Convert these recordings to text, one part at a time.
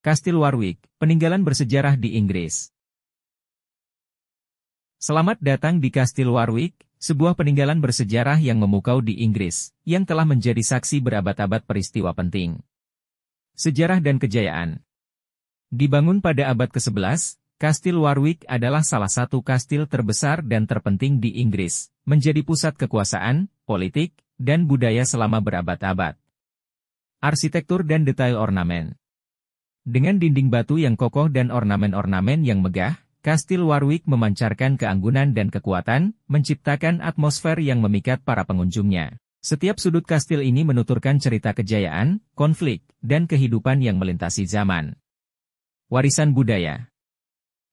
Kastil Warwick, peninggalan bersejarah di Inggris. Selamat datang di Kastil Warwick, sebuah peninggalan bersejarah yang memukau di Inggris, yang telah menjadi saksi berabad-abad peristiwa penting. Sejarah dan kejayaan Dibangun pada abad ke-11, Kastil Warwick adalah salah satu kastil terbesar dan terpenting di Inggris, menjadi pusat kekuasaan, politik, dan budaya selama berabad-abad. Arsitektur dan detail ornamen dengan dinding batu yang kokoh dan ornamen-ornamen yang megah, Kastil Warwick memancarkan keanggunan dan kekuatan, menciptakan atmosfer yang memikat para pengunjungnya. Setiap sudut kastil ini menuturkan cerita kejayaan, konflik, dan kehidupan yang melintasi zaman. Warisan budaya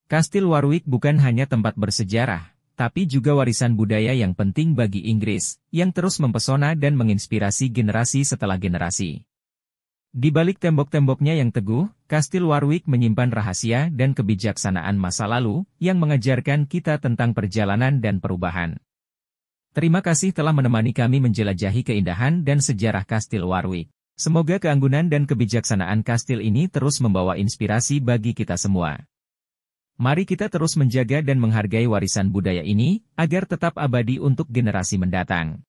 Kastil Warwick bukan hanya tempat bersejarah, tapi juga warisan budaya yang penting bagi Inggris, yang terus mempesona dan menginspirasi generasi setelah generasi. Di balik tembok-temboknya yang teguh, Kastil Warwick menyimpan rahasia dan kebijaksanaan masa lalu yang mengajarkan kita tentang perjalanan dan perubahan. Terima kasih telah menemani kami menjelajahi keindahan dan sejarah Kastil Warwick. Semoga keanggunan dan kebijaksanaan kastil ini terus membawa inspirasi bagi kita semua. Mari kita terus menjaga dan menghargai warisan budaya ini, agar tetap abadi untuk generasi mendatang.